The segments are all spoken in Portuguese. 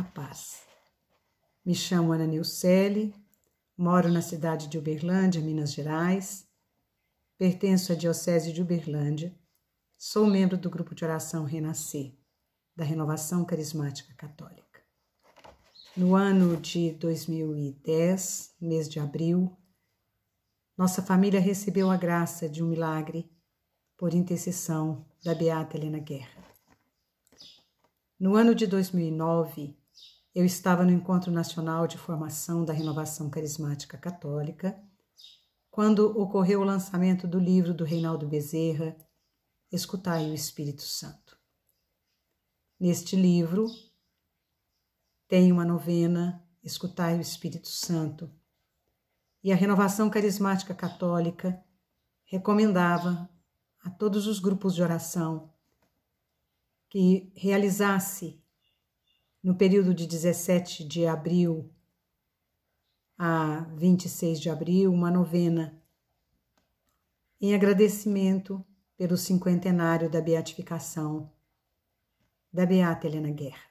a paz. Me chamo Ana Nilcelli, moro na cidade de Uberlândia, Minas Gerais, pertenço à Diocese de Uberlândia, sou membro do grupo de oração Renascer, da Renovação Carismática Católica. No ano de 2010, mês de abril, nossa família recebeu a graça de um milagre por intercessão da Beata Helena Guerra. No ano de 2009, eu estava no Encontro Nacional de Formação da Renovação Carismática Católica, quando ocorreu o lançamento do livro do Reinaldo Bezerra, Escutai o Espírito Santo. Neste livro, tem uma novena, Escutai o Espírito Santo, e a Renovação Carismática Católica recomendava a todos os grupos de oração que realizasse no período de 17 de abril a 26 de abril, uma novena em agradecimento pelo cinquentenário da beatificação da Beata Helena Guerra.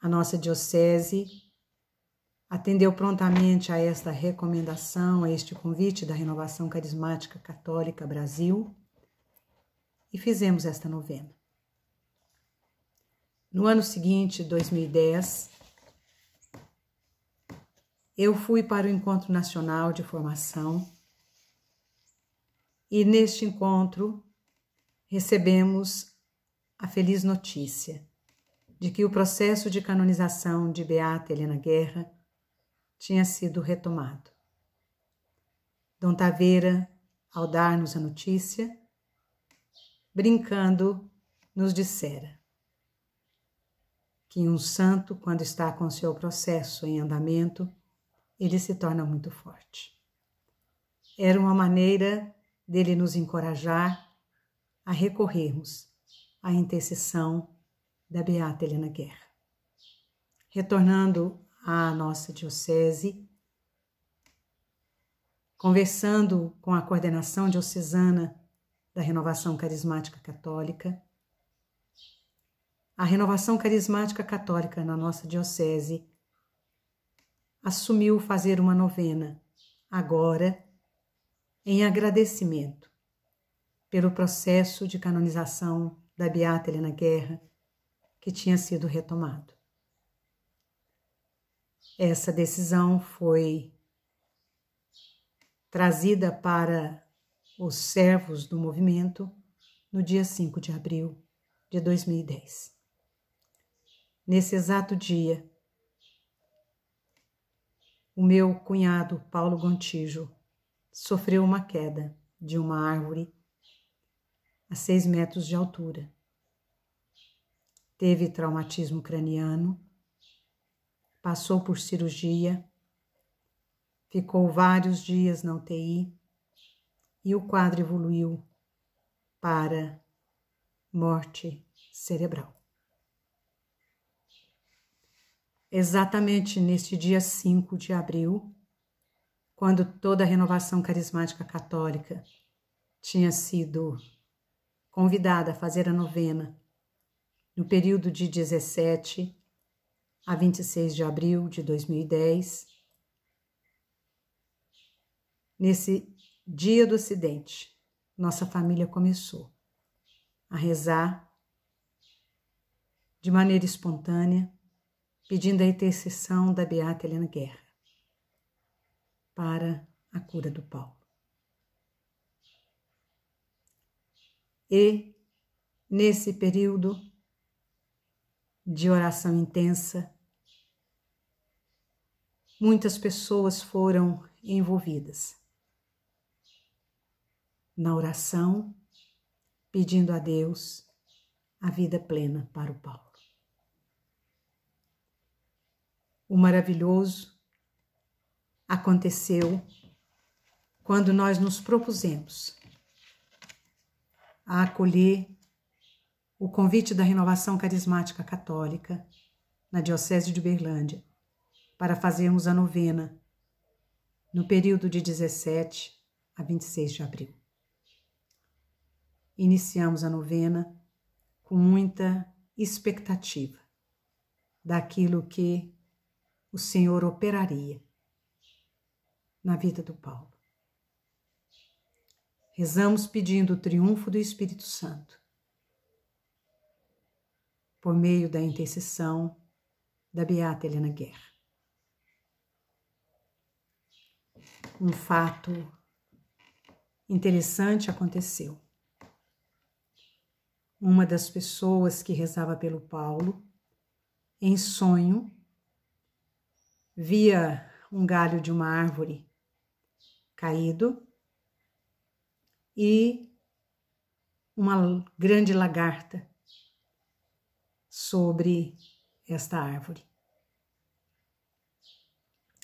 A nossa Diocese atendeu prontamente a esta recomendação, a este convite da Renovação Carismática Católica Brasil e fizemos esta novena. No ano seguinte, 2010, eu fui para o Encontro Nacional de Formação e neste encontro recebemos a feliz notícia de que o processo de canonização de Beata Helena Guerra tinha sido retomado. Dom Taveira, ao dar-nos a notícia, brincando, nos dissera: que um santo, quando está com seu processo em andamento, ele se torna muito forte. Era uma maneira dele nos encorajar a recorrermos à intercessão da Beata Helena Guerra. Retornando à nossa diocese, conversando com a coordenação diocesana da Renovação Carismática Católica, a renovação carismática católica na nossa diocese assumiu fazer uma novena, agora em agradecimento pelo processo de canonização da Beata Helena Guerra, que tinha sido retomado. Essa decisão foi trazida para os servos do movimento no dia 5 de abril de 2010 nesse exato dia, o meu cunhado Paulo Gontijo sofreu uma queda de uma árvore a seis metros de altura. Teve traumatismo craniano, passou por cirurgia, ficou vários dias na UTI e o quadro evoluiu para morte cerebral. exatamente neste dia 5 de abril, quando toda a renovação carismática católica tinha sido convidada a fazer a novena no período de 17 a 26 de abril de 2010. Nesse dia do acidente, nossa família começou a rezar de maneira espontânea pedindo a intercessão da Beata Helena Guerra para a cura do Paulo. E, nesse período de oração intensa, muitas pessoas foram envolvidas na oração, pedindo a Deus a vida plena para o Paulo. o maravilhoso aconteceu quando nós nos propusemos a acolher o convite da renovação carismática católica na Diocese de Uberlândia para fazermos a novena no período de 17 a 26 de abril. Iniciamos a novena com muita expectativa daquilo que o Senhor operaria na vida do Paulo. Rezamos pedindo o triunfo do Espírito Santo, por meio da intercessão da Beata Helena Guerra. Um fato interessante aconteceu. Uma das pessoas que rezava pelo Paulo, em sonho, via um galho de uma árvore caído e uma grande lagarta sobre esta árvore,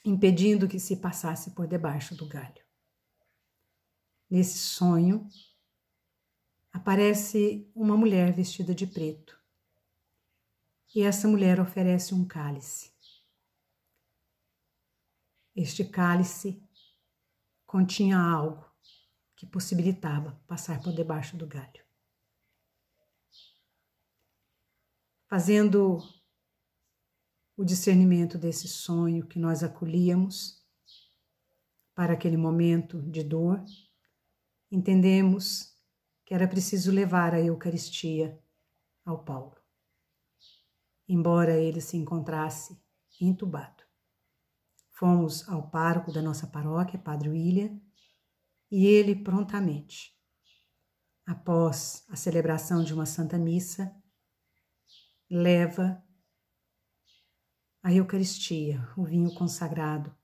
impedindo que se passasse por debaixo do galho. Nesse sonho, aparece uma mulher vestida de preto. E essa mulher oferece um cálice. Este cálice continha algo que possibilitava passar por debaixo do galho. Fazendo o discernimento desse sonho que nós acolhíamos para aquele momento de dor, entendemos que era preciso levar a Eucaristia ao Paulo, embora ele se encontrasse entubado. Fomos ao pároco da nossa paróquia, Padre William, e ele prontamente, após a celebração de uma Santa Missa, leva a Eucaristia, o vinho consagrado,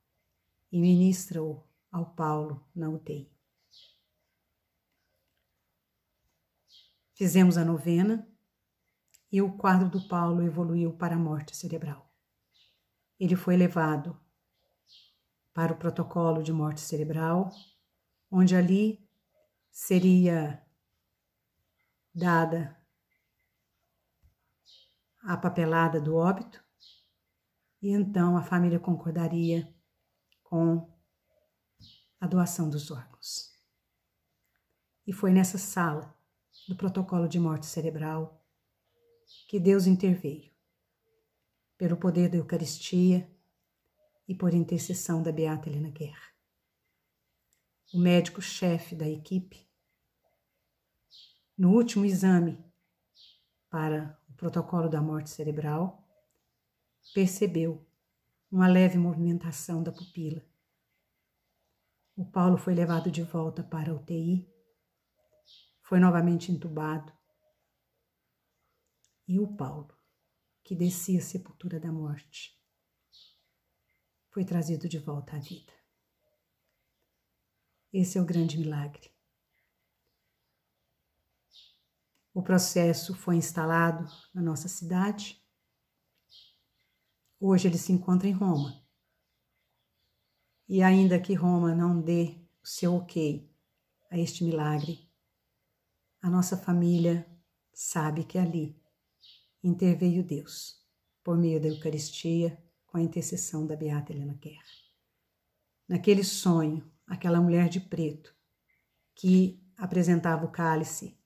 e ministra-o ao Paulo na UTI. Fizemos a novena e o quadro do Paulo evoluiu para a morte cerebral. Ele foi levado para o protocolo de morte cerebral, onde ali seria dada a papelada do óbito e então a família concordaria com a doação dos órgãos. E foi nessa sala do protocolo de morte cerebral que Deus interveio. Pelo poder da Eucaristia, e por intercessão da Beata Helena Guerra. O médico-chefe da equipe, no último exame para o protocolo da morte cerebral, percebeu uma leve movimentação da pupila. O Paulo foi levado de volta para a UTI, foi novamente entubado. E o Paulo, que descia a sepultura da morte, foi trazido de volta à vida. Esse é o grande milagre. O processo foi instalado na nossa cidade. Hoje ele se encontra em Roma. E ainda que Roma não dê o seu ok a este milagre, a nossa família sabe que ali interveio Deus por meio da Eucaristia com a intercessão da Beata Helena Kerr. Naquele sonho, aquela mulher de preto que apresentava o cálice,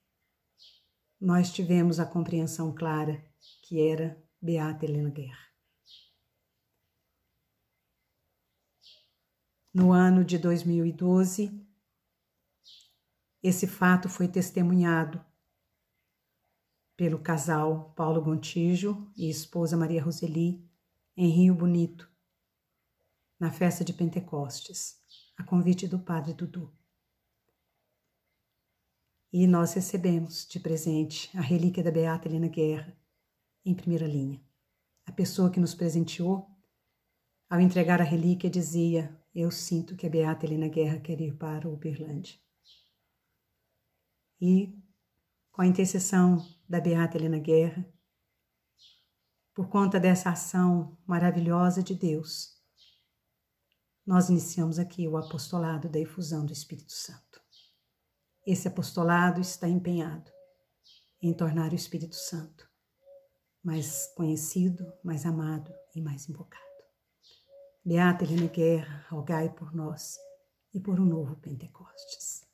nós tivemos a compreensão clara que era Beata Helena Guerra. No ano de 2012, esse fato foi testemunhado pelo casal Paulo Gontijo e esposa Maria Roseli, em Rio Bonito, na festa de Pentecostes, a convite do Padre Dudu. E nós recebemos de presente a relíquia da Beata Helena Guerra, em primeira linha. A pessoa que nos presenteou, ao entregar a relíquia, dizia: Eu sinto que a Beata Helena Guerra quer ir para o Uberlândia. E, com a intercessão da Beata Helena Guerra, por conta dessa ação maravilhosa de Deus, nós iniciamos aqui o apostolado da efusão do Espírito Santo. Esse apostolado está empenhado em tornar o Espírito Santo mais conhecido, mais amado e mais invocado. Beata Helena Guerra, rogai por nós e por um novo Pentecostes.